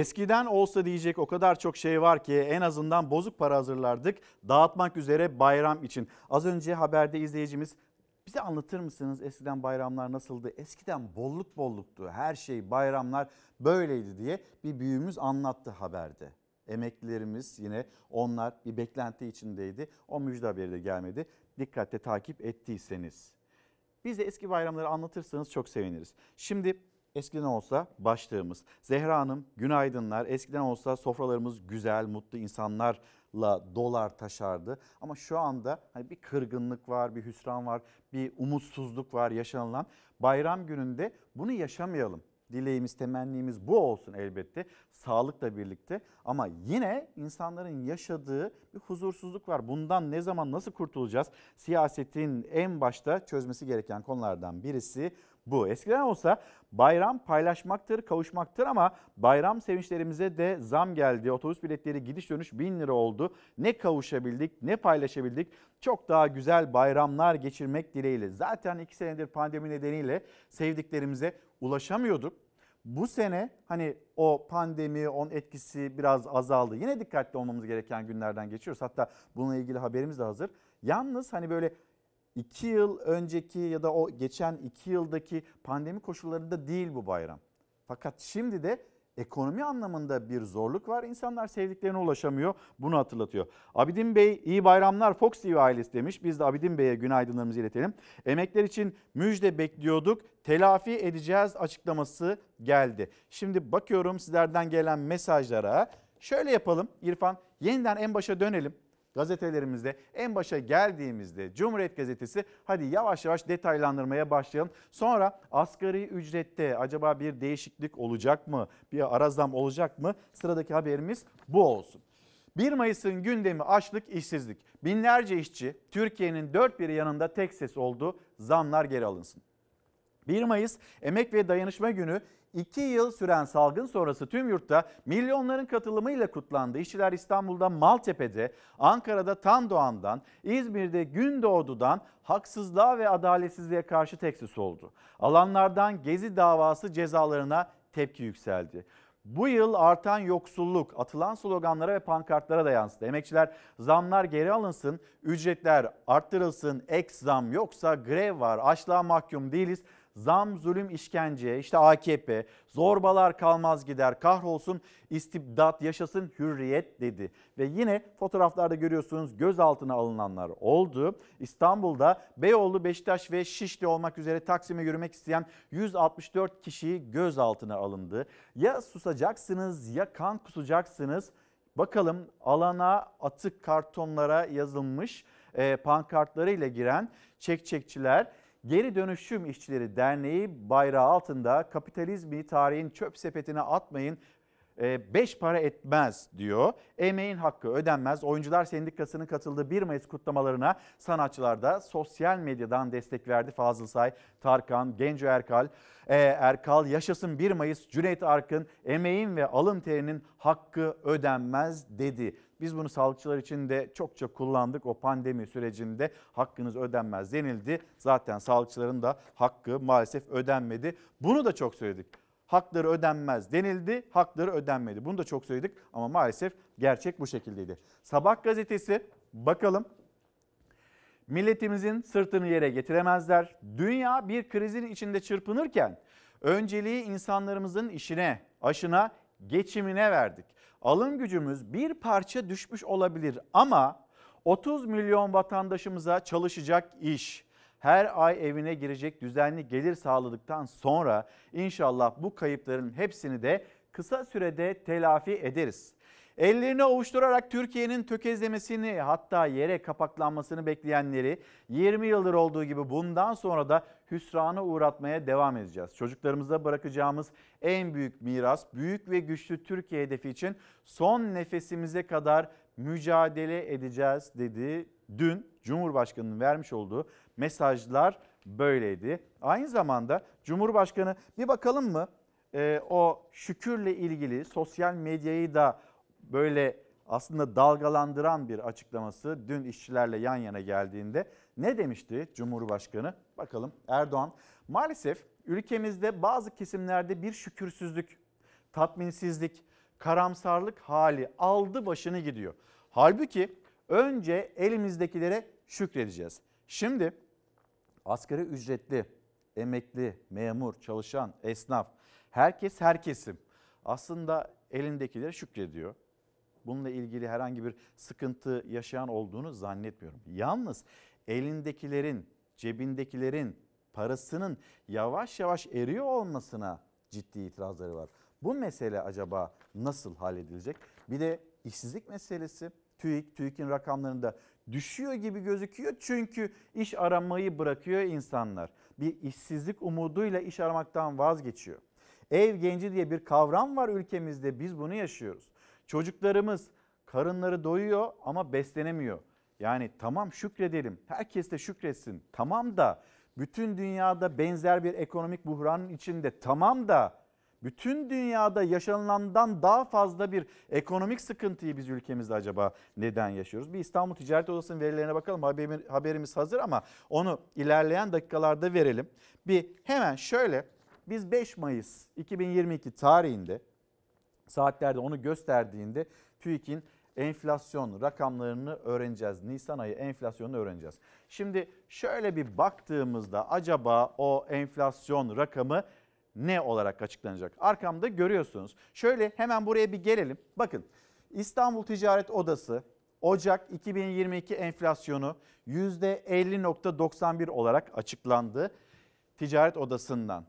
Eskiden olsa diyecek o kadar çok şey var ki en azından bozuk para hazırlardık dağıtmak üzere bayram için. Az önce haberde izleyicimiz bize anlatır mısınız eskiden bayramlar nasıldı? Eskiden bolluk bolluktu her şey bayramlar böyleydi diye bir büyüğümüz anlattı haberde. Emeklilerimiz yine onlar bir beklenti içindeydi. O müjde haberi de gelmedi. Dikkatle takip ettiyseniz. Bize eski bayramları anlatırsanız çok seviniriz. Şimdi Eskiden olsa başlığımız. Zehra Hanım günaydınlar. Eskiden olsa sofralarımız güzel, mutlu insanlarla dolar taşardı. Ama şu anda hani bir kırgınlık var, bir hüsran var, bir umutsuzluk var yaşanılan. Bayram gününde bunu yaşamayalım. Dileğimiz, temennimiz bu olsun elbette. Sağlıkla birlikte ama yine insanların yaşadığı bir huzursuzluk var. Bundan ne zaman nasıl kurtulacağız? Siyasetin en başta çözmesi gereken konulardan birisi bu. Eskiden olsa bayram paylaşmaktır, kavuşmaktır ama bayram sevinçlerimize de zam geldi. Otobüs biletleri gidiş dönüş 1000 lira oldu. Ne kavuşabildik ne paylaşabildik. Çok daha güzel bayramlar geçirmek dileğiyle. Zaten 2 senedir pandemi nedeniyle sevdiklerimize ulaşamıyorduk. Bu sene hani o pandemi, on etkisi biraz azaldı. Yine dikkatli olmamız gereken günlerden geçiyoruz. Hatta bununla ilgili haberimiz de hazır. Yalnız hani böyle 2 yıl önceki ya da o geçen 2 yıldaki pandemi koşullarında değil bu bayram. Fakat şimdi de ekonomi anlamında bir zorluk var. İnsanlar sevdiklerine ulaşamıyor. Bunu hatırlatıyor. Abidin Bey iyi bayramlar Fox TV ailesi demiş. Biz de Abidin Bey'e günaydınlarımızı iletelim. Emekler için müjde bekliyorduk. Telafi edeceğiz açıklaması geldi. Şimdi bakıyorum sizlerden gelen mesajlara. Şöyle yapalım İrfan yeniden en başa dönelim gazetelerimizde en başa geldiğimizde Cumhuriyet Gazetesi hadi yavaş yavaş detaylandırmaya başlayalım. Sonra asgari ücrette acaba bir değişiklik olacak mı? Bir ara zam olacak mı? Sıradaki haberimiz bu olsun. 1 Mayıs'ın gündemi açlık, işsizlik. Binlerce işçi Türkiye'nin dört bir yanında tek ses oldu. Zamlar geri alınsın. 1 Mayıs Emek ve Dayanışma Günü 2 yıl süren salgın sonrası tüm yurtta milyonların katılımıyla kutlandı. İşçiler İstanbul'da Maltepe'de, Ankara'da Tan doğandan, İzmir'de Gündoğdu'dan haksızlığa ve adaletsizliğe karşı tekstis oldu. Alanlardan Gezi davası cezalarına tepki yükseldi. Bu yıl artan yoksulluk atılan sloganlara ve pankartlara da yansıdı. Emekçiler zamlar geri alınsın, ücretler arttırılsın, ek zam yoksa grev var, açlığa mahkum değiliz, Zam, zulüm, işkence, işte AKP, zorbalar kalmaz gider, kahrolsun, istibdat, yaşasın, hürriyet dedi. Ve yine fotoğraflarda görüyorsunuz gözaltına alınanlar oldu. İstanbul'da Beyoğlu, Beşiktaş ve Şişli olmak üzere Taksim'e yürümek isteyen 164 kişi gözaltına alındı. Ya susacaksınız ya kan kusacaksınız. Bakalım alana atık kartonlara yazılmış e, pankartlarıyla giren çekçekçiler Geri Dönüşüm İşçileri Derneği bayrağı altında kapitalizmi tarihin çöp sepetine atmayın 5 ee, para etmez diyor. Emeğin hakkı ödenmez. Oyuncular Sendikası'nın katıldığı 1 Mayıs kutlamalarına sanatçılar da sosyal medyadan destek verdi. Fazıl Say, Tarkan, Genco Erkal, ee, Erkal, Yaşasın 1 Mayıs, Cüneyt Arkın, emeğin ve alın terinin hakkı ödenmez dedi. Biz bunu sağlıkçılar için de çokça kullandık. O pandemi sürecinde hakkınız ödenmez denildi. Zaten sağlıkçıların da hakkı maalesef ödenmedi. Bunu da çok söyledik hakları ödenmez denildi, hakları ödenmedi. Bunu da çok söyledik ama maalesef gerçek bu şekildeydi. Sabah gazetesi bakalım milletimizin sırtını yere getiremezler. Dünya bir krizin içinde çırpınırken önceliği insanlarımızın işine, aşına, geçimine verdik. Alım gücümüz bir parça düşmüş olabilir ama 30 milyon vatandaşımıza çalışacak iş, her ay evine girecek düzenli gelir sağladıktan sonra inşallah bu kayıpların hepsini de kısa sürede telafi ederiz. Ellerini ovuşturarak Türkiye'nin tökezlemesini hatta yere kapaklanmasını bekleyenleri 20 yıldır olduğu gibi bundan sonra da hüsrana uğratmaya devam edeceğiz. Çocuklarımıza bırakacağımız en büyük miras büyük ve güçlü Türkiye hedefi için son nefesimize kadar mücadele edeceğiz dedi dün Cumhurbaşkanı'nın vermiş olduğu mesajlar böyleydi. Aynı zamanda Cumhurbaşkanı bir bakalım mı e, o şükürle ilgili sosyal medyayı da böyle aslında dalgalandıran bir açıklaması dün işçilerle yan yana geldiğinde ne demişti Cumhurbaşkanı? Bakalım Erdoğan maalesef ülkemizde bazı kesimlerde bir şükürsüzlük, tatminsizlik, karamsarlık hali aldı başını gidiyor. Halbuki Önce elimizdekilere şükredeceğiz. Şimdi asgari ücretli, emekli, memur, çalışan, esnaf, herkes herkesim aslında elindekilere şükrediyor. Bununla ilgili herhangi bir sıkıntı yaşayan olduğunu zannetmiyorum. Yalnız elindekilerin, cebindekilerin, parasının yavaş yavaş eriyor olmasına ciddi itirazları var. Bu mesele acaba nasıl halledilecek? Bir de işsizlik meselesi TÜİK, TÜİK'in rakamlarında düşüyor gibi gözüküyor. Çünkü iş aramayı bırakıyor insanlar. Bir işsizlik umuduyla iş aramaktan vazgeçiyor. Ev genci diye bir kavram var ülkemizde biz bunu yaşıyoruz. Çocuklarımız karınları doyuyor ama beslenemiyor. Yani tamam şükredelim. Herkes de şükretsin. Tamam da bütün dünyada benzer bir ekonomik buhranın içinde tamam da bütün dünyada yaşanılandan daha fazla bir ekonomik sıkıntıyı biz ülkemizde acaba neden yaşıyoruz? Bir İstanbul Ticaret Odası'nın verilerine bakalım haberimiz hazır ama onu ilerleyen dakikalarda verelim. Bir hemen şöyle biz 5 Mayıs 2022 tarihinde saatlerde onu gösterdiğinde TÜİK'in enflasyon rakamlarını öğreneceğiz. Nisan ayı enflasyonunu öğreneceğiz. Şimdi şöyle bir baktığımızda acaba o enflasyon rakamı ne olarak açıklanacak? Arkamda görüyorsunuz. Şöyle hemen buraya bir gelelim. Bakın İstanbul Ticaret Odası Ocak 2022 enflasyonu %50.91 olarak açıklandı Ticaret Odası'ndan.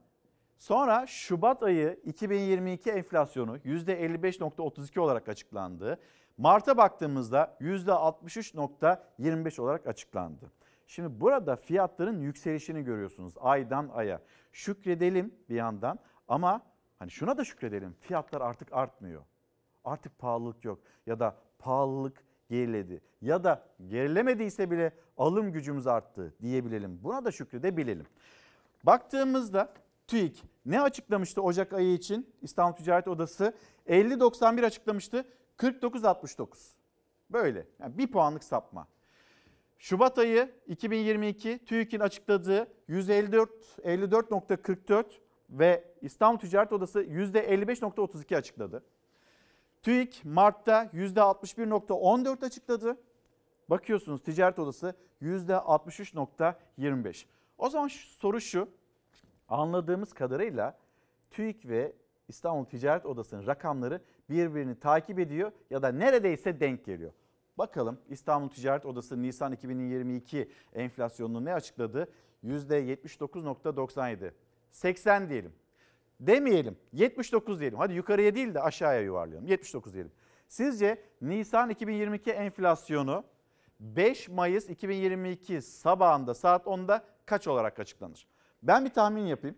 Sonra Şubat ayı 2022 enflasyonu %55.32 olarak açıklandı. Mart'a baktığımızda %63.25 olarak açıklandı. Şimdi burada fiyatların yükselişini görüyorsunuz aydan aya. Şükredelim bir yandan ama hani şuna da şükredelim. Fiyatlar artık artmıyor. Artık pahalılık yok ya da pahalılık geriledi ya da gerilemediyse bile alım gücümüz arttı diyebilelim. Buna da şükredebilelim. Baktığımızda TÜİK ne açıklamıştı Ocak ayı için İstanbul Ticaret Odası? 50.91 açıklamıştı 49.69. Böyle yani bir puanlık sapma. Şubat ayı 2022 TÜİK'in açıkladığı 154 54.44 ve İstanbul Ticaret Odası %55.32 açıkladı. TÜİK Mart'ta %61.14 açıkladı. Bakıyorsunuz Ticaret Odası %63.25. O zaman soru şu. Anladığımız kadarıyla TÜİK ve İstanbul Ticaret Odası'nın rakamları birbirini takip ediyor ya da neredeyse denk geliyor. Bakalım İstanbul Ticaret Odası Nisan 2022 enflasyonunu ne açıkladı? %79.97. 80 diyelim. Demeyelim 79 diyelim. Hadi yukarıya değil de aşağıya yuvarlayalım. 79 diyelim. Sizce Nisan 2022 enflasyonu 5 Mayıs 2022 sabahında saat 10'da kaç olarak açıklanır? Ben bir tahmin yapayım.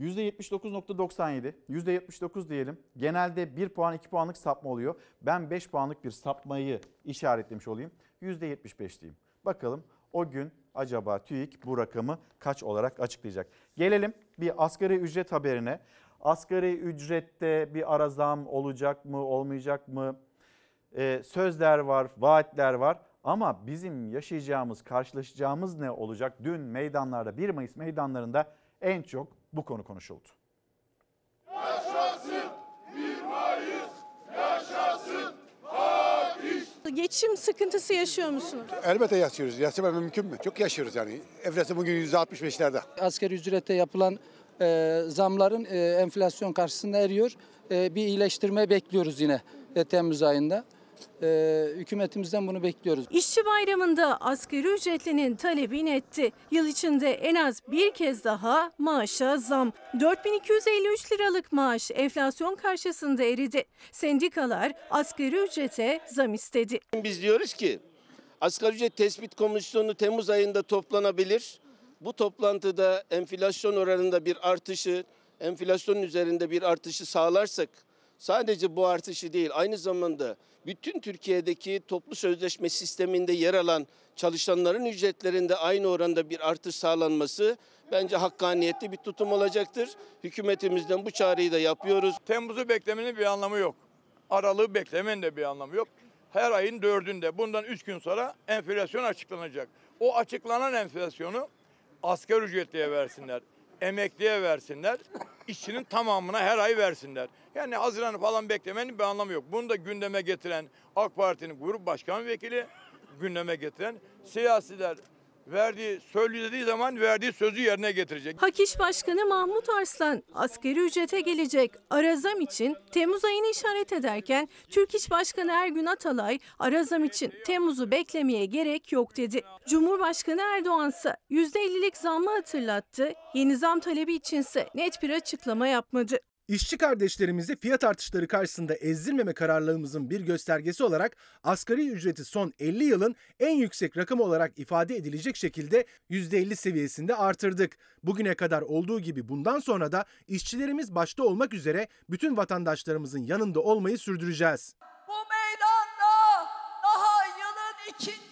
%79.97, %79 diyelim. Genelde 1 puan 2 puanlık sapma oluyor. Ben 5 puanlık bir sapmayı işaretlemiş olayım. %75 diyeyim. Bakalım o gün acaba TÜİK bu rakamı kaç olarak açıklayacak? Gelelim bir asgari ücret haberine. Asgari ücrette bir ara zam olacak mı, olmayacak mı? Ee, sözler var, vaatler var. Ama bizim yaşayacağımız, karşılaşacağımız ne olacak? Dün meydanlarda 1 Mayıs meydanlarında en çok bu konu konuşuldu. Yaşasın 1 Mayıs, yaşasın Paris. Geçim sıkıntısı yaşıyor musunuz? Elbette yaşıyoruz. Yaşamak mümkün mü? Çok yaşıyoruz yani. Enflasyon bugün %65'lerde. Asker ücrette yapılan e, zamların e, enflasyon karşısında eriyor. E, bir iyileştirme bekliyoruz yine e, Temmuz ayında e, hükümetimizden bunu bekliyoruz. İşçi bayramında asgari ücretlinin talebi netti. Yıl içinde en az bir kez daha maaşa zam. 4253 liralık maaş enflasyon karşısında eridi. Sendikalar asgari ücrete zam istedi. Biz diyoruz ki asgari ücret tespit komisyonu Temmuz ayında toplanabilir. Bu toplantıda enflasyon oranında bir artışı, enflasyonun üzerinde bir artışı sağlarsak Sadece bu artışı değil aynı zamanda bütün Türkiye'deki toplu sözleşme sisteminde yer alan çalışanların ücretlerinde aynı oranda bir artış sağlanması bence hakkaniyetli bir tutum olacaktır. Hükümetimizden bu çağrıyı da yapıyoruz. Temmuz'u beklemenin bir anlamı yok. Aralığı beklemenin de bir anlamı yok. Her ayın dördünde bundan üç gün sonra enflasyon açıklanacak. O açıklanan enflasyonu asker ücretliye versinler emekliye versinler. İşçinin tamamına her ay versinler. Yani Haziran'ı falan beklemenin bir anlamı yok. Bunu da gündeme getiren AK Parti'nin grup başkan vekili gündeme getiren siyasiler verdiği söylediği zaman verdiği sözü yerine getirecek. Hak İş Başkanı Mahmut Arslan askeri ücrete gelecek arazam için Temmuz ayını işaret ederken Türk İş Başkanı Ergün Atalay arazam için Temmuz'u beklemeye gerek yok dedi. Cumhurbaşkanı Erdoğan ise %50'lik zammı hatırlattı. Yeni zam talebi içinse net bir açıklama yapmadı. İşçi kardeşlerimizi fiyat artışları karşısında ezdirmeme kararlılığımızın bir göstergesi olarak asgari ücreti son 50 yılın en yüksek rakamı olarak ifade edilecek şekilde %50 seviyesinde artırdık. Bugüne kadar olduğu gibi bundan sonra da işçilerimiz başta olmak üzere bütün vatandaşlarımızın yanında olmayı sürdüreceğiz. Bu meydanda daha yılın ikinci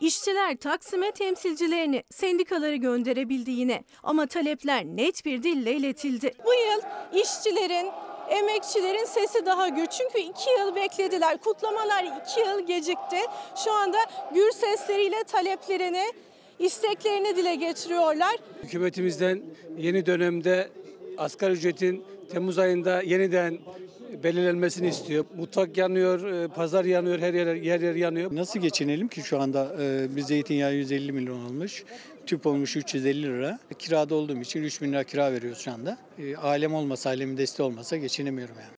İşçiler Taksim'e temsilcilerini sendikaları gönderebildi yine ama talepler net bir dille iletildi. Bu yıl işçilerin emekçilerin sesi daha gür. Çünkü iki yıl beklediler. Kutlamalar iki yıl gecikti. Şu anda gür sesleriyle taleplerini, isteklerini dile getiriyorlar. Hükümetimizden yeni dönemde asgari ücretin Temmuz ayında yeniden belirlenmesini istiyor. Mutfak yanıyor, e, pazar yanıyor, her yer yer yer yanıyor. Nasıl geçinelim ki şu anda e, bir zeytinyağı 150 milyon almış tüp olmuş 350 lira. Kirada olduğum için 3 bin lira kira veriyoruz şu anda. E, alem olmasa, alemin desteği olmasa geçinemiyorum yani.